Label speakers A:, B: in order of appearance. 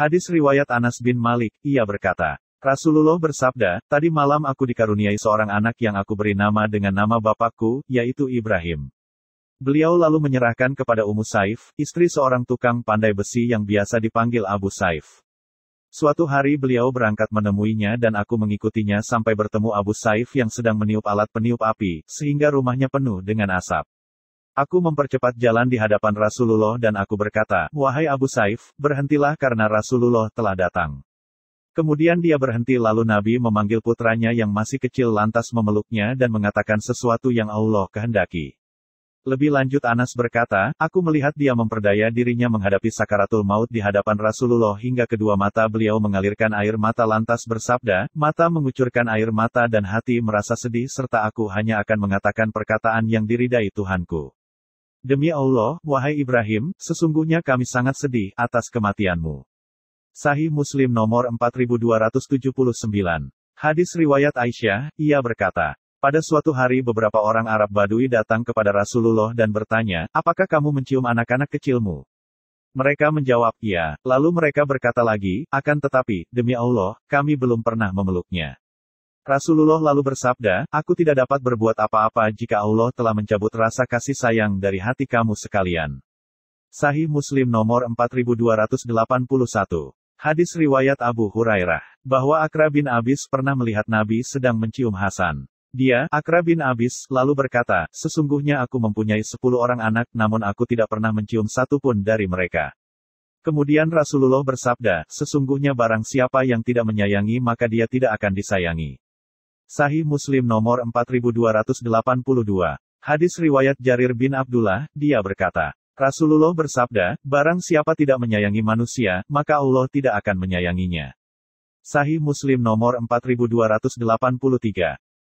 A: Hadis riwayat Anas bin Malik, ia berkata, Rasulullah bersabda, tadi malam aku dikaruniai seorang anak yang aku beri nama dengan nama bapakku, yaitu Ibrahim. Beliau lalu menyerahkan kepada Ummu Saif, istri seorang tukang pandai besi yang biasa dipanggil Abu Saif. Suatu hari beliau berangkat menemuinya dan aku mengikutinya sampai bertemu Abu Saif yang sedang meniup alat peniup api, sehingga rumahnya penuh dengan asap. Aku mempercepat jalan di hadapan Rasulullah dan aku berkata, Wahai Abu Saif, berhentilah karena Rasulullah telah datang. Kemudian dia berhenti lalu Nabi memanggil putranya yang masih kecil lantas memeluknya dan mengatakan sesuatu yang Allah kehendaki. Lebih lanjut Anas berkata, aku melihat dia memperdaya dirinya menghadapi sakaratul maut di hadapan Rasulullah hingga kedua mata beliau mengalirkan air mata lantas bersabda, mata mengucurkan air mata dan hati merasa sedih serta aku hanya akan mengatakan perkataan yang diridai Tuhanku. Demi Allah, wahai Ibrahim, sesungguhnya kami sangat sedih atas kematianmu. Sahih Muslim nomor 4279. Hadis riwayat Aisyah, ia berkata, pada suatu hari beberapa orang Arab Badui datang kepada Rasulullah dan bertanya, apakah kamu mencium anak-anak kecilmu? Mereka menjawab, ya. Lalu mereka berkata lagi, akan tetapi, demi Allah, kami belum pernah memeluknya. Rasulullah lalu bersabda, Aku tidak dapat berbuat apa-apa jika Allah telah mencabut rasa kasih sayang dari hati kamu sekalian. Sahih Muslim nomor 4281. Hadis riwayat Abu Hurairah, bahwa Akra bin Abis pernah melihat Nabi sedang mencium Hasan. Dia, Akra bin Abis, lalu berkata, Sesungguhnya aku mempunyai sepuluh orang anak namun aku tidak pernah mencium satu pun dari mereka. Kemudian Rasulullah bersabda, Sesungguhnya barang siapa yang tidak menyayangi maka dia tidak akan disayangi. Sahih Muslim nomor 4282. Hadis riwayat Jarir bin Abdullah, dia berkata, Rasulullah bersabda, barang siapa tidak menyayangi manusia, maka Allah tidak akan menyayanginya. Sahih Muslim nomor 4283.